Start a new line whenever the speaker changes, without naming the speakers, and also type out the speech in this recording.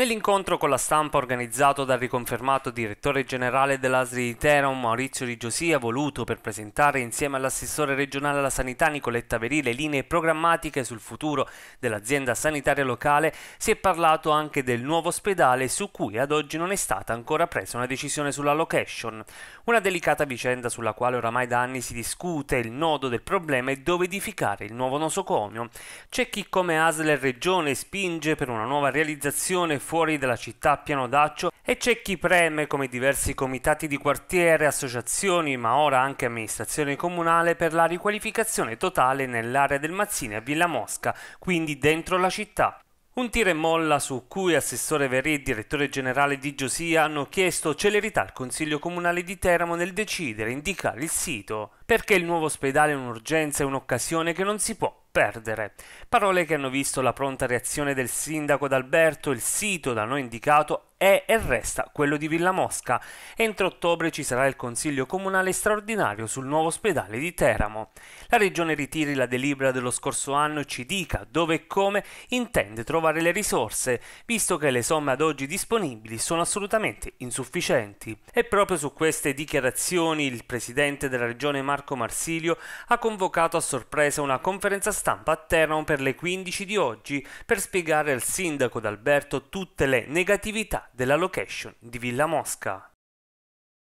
Nell'incontro con la stampa organizzato dal riconfermato direttore generale dell'Asri di Teramo Maurizio Di Giosia, voluto per presentare insieme all'assessore regionale alla sanità Nicoletta Veri le linee programmatiche sul futuro dell'azienda sanitaria locale, si è parlato anche del nuovo ospedale su cui ad oggi non è stata ancora presa una decisione sulla location. Una delicata vicenda sulla quale oramai da anni si discute, il nodo del problema è dove edificare il nuovo nosocomio. C'è chi come ASL e Regione spinge per una nuova realizzazione fuori della città a piano d'accio e c'è chi preme come diversi comitati di quartiere, associazioni, ma ora anche amministrazione comunale per la riqualificazione totale nell'area del Mazzini a Villa Mosca, quindi dentro la città. Un tira e molla su cui Assessore Verri e Direttore Generale di Giosia hanno chiesto celerità al Consiglio Comunale di Teramo nel decidere e indicare il sito, perché il nuovo ospedale è un'urgenza e un'occasione che non si può perdere. Parole che hanno visto la pronta reazione del sindaco d'Alberto, il sito da noi indicato è e resta quello di Villa Mosca. Entro ottobre ci sarà il Consiglio Comunale straordinario sul nuovo ospedale di Teramo. La Regione ritiri la delibera dello scorso anno e ci dica dove e come intende trovare le risorse, visto che le somme ad oggi disponibili sono assolutamente insufficienti. E proprio su queste dichiarazioni il Presidente della Regione Marco Marsilio ha convocato a sorpresa una conferenza stampa a Teramo per le 15 di oggi per spiegare al Sindaco d'Alberto tutte le negatività della location di Villa Mosca.